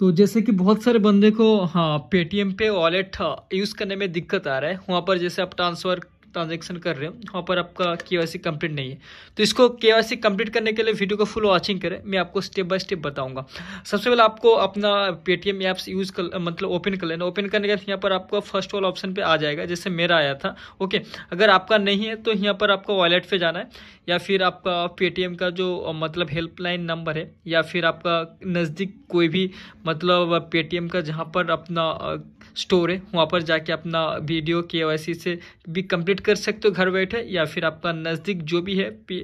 तो जैसे कि बहुत सारे बंदे को हाँ पेटीएम पे वॉलेट यूज़ हाँ, करने में दिक्कत आ रहा है वहाँ पर जैसे आप ट्रांसफ़र ट्रांजेक्शन कर रहे हो वहाँ पर आपका के वाई कंप्लीट नहीं है तो इसको के वाई कंप्लीट करने के लिए वीडियो को फुल वॉचिंग करें मैं आपको स्टेप बाय स्टेप बताऊँगा सबसे पहले आपको अपना पेटीएम ऐप्स यूज़ कर मतलब ओपन कर लेना ओपन करने के बाद यहाँ पर आपका फर्स्ट वाला ऑप्शन पर आ जाएगा जैसे मेरा आया था ओके अगर आपका नहीं है तो यहाँ पर आपका वॉलेट पर जाना है या फिर आपका पेटीएम का जो मतलब हेल्पलाइन नंबर है या फिर आपका नज़दीक कोई भी मतलब पेटीएम का जहाँ पर अपना स्टोर है वहाँ पर जाके अपना वीडियो के से भी कंप्लीट कर सकते हो घर बैठे या फिर आपका नज़दीक जो भी है पे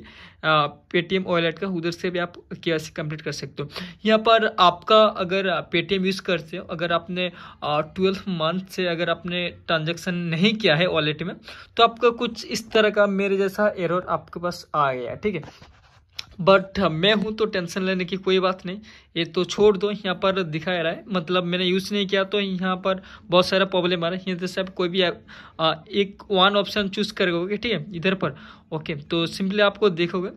पेटीएम वॉलेट का उधर से भी आप के कंप्लीट कर सकते हो यहाँ पर आपका अगर पेटीएम यूज़ करते हो अगर आपने ट्वेल्व मंथ से अगर आपने ट्रांजेक्शन नहीं किया है वॉलेट में तो आपका कुछ इस तरह का मेरे जैसा एरर आपके पास आ गया ठीक है बट हाँ, मैं हूँ तो टेंशन लेने की कोई बात नहीं ये तो छोड़ दो यहाँ पर दिखा रहा है मतलब मैंने यूज़ नहीं किया तो यहाँ पर बहुत सारा प्रॉब्लम आ रहा है यहाँ से आप कोई भी आ, एक वन ऑप्शन चूज करोगे ठीक है इधर पर ओके तो सिंपली आपको देखोगे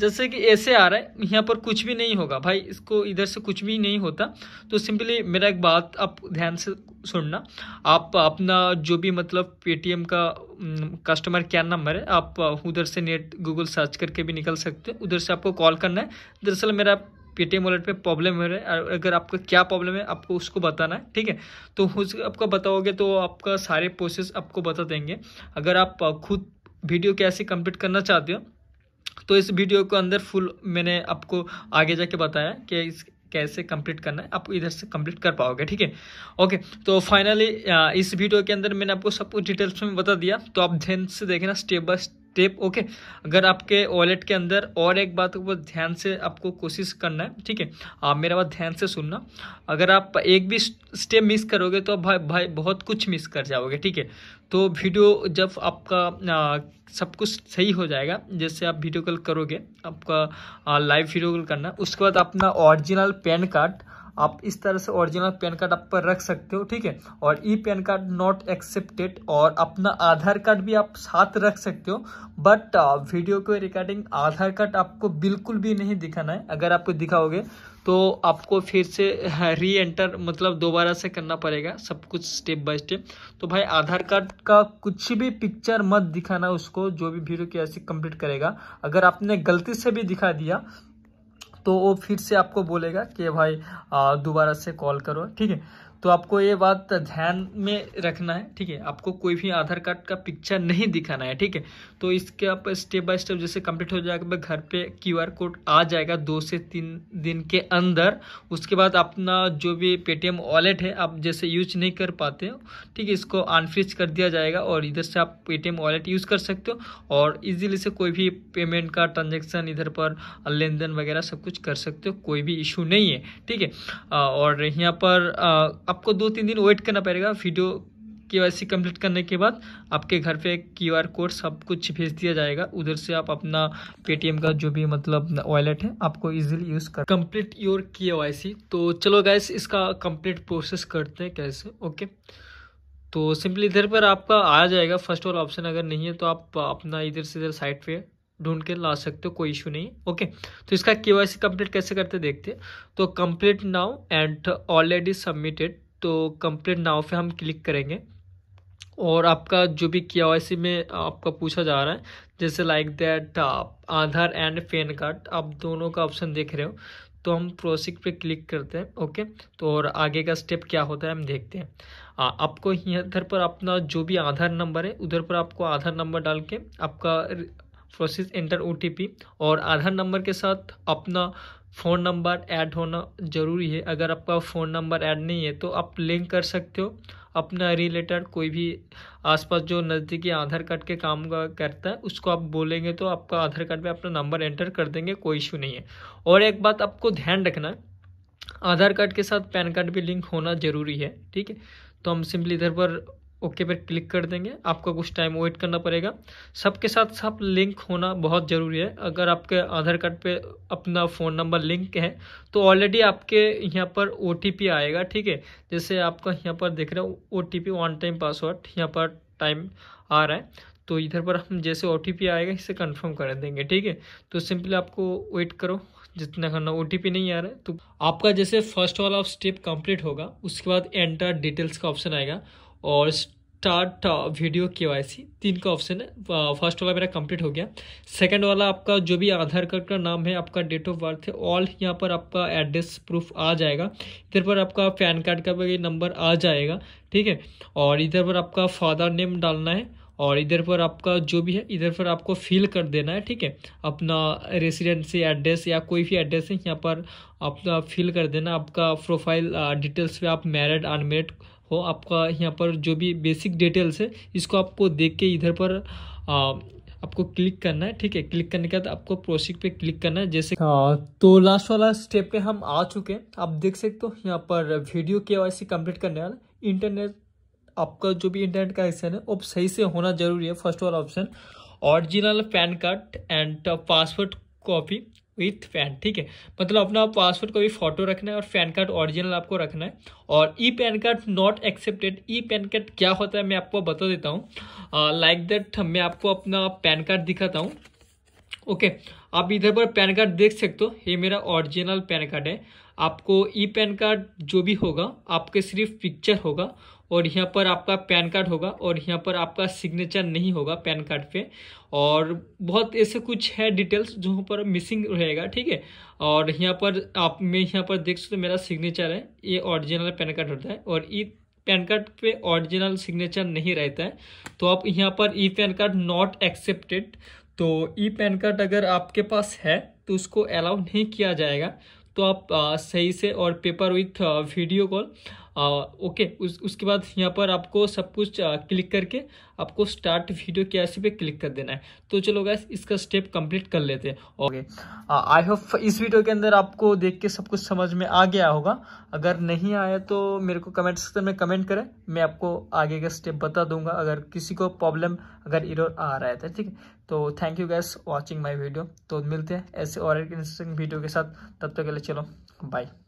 जैसे कि ऐसे आ रहा है यहाँ पर कुछ भी नहीं होगा भाई इसको इधर से कुछ भी नहीं होता तो सिंपली मेरा एक बात आप ध्यान से सुनना आप अपना जो भी मतलब पेटीएम का कस्टमर केयर नंबर है आप उधर से नेट गूगल सर्च करके भी निकल सकते हो उधर से आपको कॉल करना है दरअसल मेरा पेटीएम वॉलेट पे प्रॉब्लम हो रहा है अगर आपका क्या प्रॉब्लम है आपको उसको बताना है ठीक है तो उस आपको बताओगे तो आपका सारे प्रोसेस आपको बता देंगे अगर आप खुद वीडियो कैसे कंप्लीट करना चाहते हो तो इस वीडियो के अंदर फुल मैंने आपको आगे जाके बताया कि इस कैसे कंप्लीट करना है आप इधर से कंप्लीट कर पाओगे ठीक है ओके तो फाइनली uh, इस वीडियो के अंदर मैंने आपको सब कुछ डिटेल्स में बता दिया तो आप ध्यान से देखें ना स्टेप बाय स्टेप ओके अगर आपके वॉलेट के अंदर और एक बात को ध्यान से आपको कोशिश करना है ठीक है आप मेरा बात ध्यान से सुनना अगर आप एक भी स्टेप मिस करोगे तो भाई भाई बहुत कुछ मिस कर जाओगे ठीक है तो वीडियो जब आपका आ, सब कुछ सही हो जाएगा जैसे आप वीडियो कॉल करोगे आपका आ, लाइव वीडियो कॉल करना उसके बाद अपना ओरिजिनल पैन कार्ड आप इस तरह से ओरिजिनल पैन कार्ड आप पर रख सकते हो ठीक है और ई पैन कार्ड नॉट एक्सेप्टेड और अपना आधार कार्ड भी आप साथ रख सकते हो बट वीडियो uh, के रिकॉर्डिंग आधार कार्ड आपको बिल्कुल भी नहीं दिखाना है अगर आपको दिखाओगे तो आपको फिर से री हाँ, एंटर मतलब दोबारा से करना पड़ेगा सब कुछ स्टेप बाय स्टेप तो भाई आधार कार्ड का कुछ भी पिक्चर मत दिखाना उसको जो भी वीडियो की ऐसे कंप्लीट करेगा अगर आपने गलती से भी दिखा दिया तो वो फिर से आपको बोलेगा कि भाई दोबारा से कॉल करो ठीक है तो आपको ये बात ध्यान में रखना है ठीक है आपको कोई भी आधार कार्ड का पिक्चर नहीं दिखाना है ठीक है तो इसके आप स्टेप बाय स्टेप जैसे कंप्लीट हो जाएगा घर पे क्यूआर कोड आ जाएगा दो से तीन दिन के अंदर उसके बाद अपना जो भी पेटीएम वॉलेट है आप जैसे यूज नहीं कर पाते हो ठीक है इसको अनफ्रिज कर दिया जाएगा और इधर से आप पेटीएम वॉलेट यूज़ कर सकते हो और इजीली से कोई भी पेमेंट का ट्रांजेक्शन इधर पर लेन देन वगैरह सब कुछ कर सकते हो कोई भी इशू नहीं है ठीक है और यहाँ पर आपको दो तीन दिन वेट करना पड़ेगा वीडियो के कंप्लीट करने के बाद आपके घर पे क्यू आर कोड सब कुछ भेज दिया जाएगा उधर से आप अपना पेटीएम का जो भी मतलब वॉलेट है आपको इजीली यूज़ कर कंप्लीट योर के तो चलो गैस इसका कंप्लीट प्रोसेस करते हैं कैसे ओके तो सिंपली इधर पर आपका आ जाएगा फर्स्ट और ऑप्शन अगर नहीं है तो आप अपना इधर से इधर साइड पे ढूंढ के ला सकते हो कोई इशू नहीं ओके तो इसका के वाई सी कंप्लीट कैसे करते देखते तो complete now and already submitted तो कंप्लीट नाउ पे हम क्लिक करेंगे और आपका जो भी के वाई सी में आपका पूछा जा रहा है जैसे like that Aadhaar and PAN card आप दोनों का ऑप्शन देख रहे हो तो हम प्रोसिक पे क्लिक करते हैं ओके तो और आगे का स्टेप क्या होता है हम देखते हैं आ, आपको इधर पर अपना जो भी आधार नंबर है उधर पर आपको आधार नंबर डाल के आपका प्रोसेस एंटर ओ और आधार नंबर के साथ अपना फ़ोन नंबर ऐड होना ज़रूरी है अगर आपका फ़ोन नंबर ऐड नहीं है तो आप लिंक कर सकते हो अपना रिलेटेड कोई भी आसपास जो नज़दीकी आधार कार्ड के काम का करता है उसको आप बोलेंगे तो आपका आधार कार्ड में अपना नंबर एंटर कर देंगे कोई इशू नहीं है और एक बात आपको ध्यान रखना है आधार कार्ड के साथ पैन कार्ड भी लिंक होना ज़रूरी है ठीक है तो हम सिंपली इधर पर ओके पर क्लिक कर देंगे आपको कुछ टाइम वेट करना पड़ेगा सबके साथ सब लिंक होना बहुत ज़रूरी है अगर आपके आधार कार्ड पे अपना फ़ोन नंबर लिंक है तो ऑलरेडी आपके यहाँ पर ओ आएगा ठीक है जैसे आपका यहाँ पर देख रहे हो O T one time password यहाँ पर टाइम आ रहा है तो इधर पर हम जैसे ओ आएगा इसे कन्फर्म कर देंगे ठीक है तो सिंपली आपको वेट करो जितना करना ओ नहीं आ रहा है तो आपका जैसे फर्स्ट वाला स्टेप कंप्लीट होगा उसके बाद एंटर डिटेल्स का ऑप्शन आएगा और start video uh, K Y C तीन का ऑप्शन है फर्स्ट uh, वाला मेरा कंप्लीट हो गया सेकंड वाला आपका जो भी आधार कार्ड का नाम है आपका डेट ऑफ बर्थ है ऑल यहाँ पर आपका एड्रेस प्रूफ आ जाएगा इधर पर आपका पैन कार्ड का भी नंबर आ जाएगा ठीक है और इधर पर आपका फादर नेम डालना है और इधर पर आपका जो भी है इधर पर आपको फिल कर देना है ठीक है अपना रेसिडेंसी एड्रेस या कोई भी एड्रेस है यहाँ पर आप फिल कर देना आपका प्रोफाइल डिटेल्स uh, पे आप मैरिड अनमेरिड हो आपका यहाँ पर जो भी बेसिक डिटेल्स है इसको आपको देख के इधर पर आ, आपको क्लिक करना है ठीक है क्लिक करने के बाद आपको प्रोसीड पे क्लिक करना है जैसे आ, तो लास्ट वाला स्टेप पे हम आ चुके हैं आप देख सकते हो यहाँ पर वीडियो के वाई कंप्लीट करने वाला इंटरनेट आपका जो भी इंटरनेट का कनेक्शन है वो सही से होना जरूरी है फर्स्ट वाला option original PAN card and password copy with PAN ठीक है मतलब अपना पासवर्ड का भी फोटो रखना है और पैन कार्ड ओरिजिनल आपको रखना है और ई PAN card not accepted e PAN card क्या होता है मैं आपको बता देता हूँ लाइक दैट मैं आपको अपना पैन कार्ड दिखाता हूँ ओके okay, आप इधर पर पैन कार्ड देख सकते हो ये मेरा ओरिजिनल पैन कार्ड है आपको ई पैन कार्ड जो भी होगा आपके सिर्फ पिक्चर होगा और यहाँ पर आपका पैन कार्ड होगा और यहाँ पर आपका सिग्नेचर नहीं होगा पैन कार्ड पे और बहुत ऐसे कुछ है डिटेल्स जो पर मिसिंग रहेगा ठीक है और यहाँ पर आप मैं यहाँ पर देख सकते मेरा सिग्नेचर है ये ओरिजिनल पैन कार्ड होता है और ई पैन कार्ड पे ओरिजिनल सिग्नेचर नहीं रहता है तो आप यहाँ पर e PAN card not accepted तो ई पैन कार्ड अगर आपके पास है तो उसको अलाउ नहीं किया जाएगा तो आप आ, सही से और paper with video call okay उस उसके बाद यहाँ पर आपको सब कुछ आ, क्लिक करके आपको स्टार्ट वीडियो के ऐसे पे क्लिक कर देना है तो चलो गैस इसका स्टेप कंप्लीट कर लेते हैं ओके आई होप इस वीडियो के अंदर आपको देख के सब कुछ समझ में आ गया होगा अगर नहीं आया तो मेरे को कमेंट सेक्शन में कमेंट करें मैं आपको आगे का स्टेप बता दूंगा अगर किसी को प्रॉब्लम अगर इरर आ रहा है तो, ठीक है तो thank you guys watching my video तो मिलते हैं ऐसे और एक इंटरेस्टिंग वीडियो के साथ तब तक के लिए चलो बाय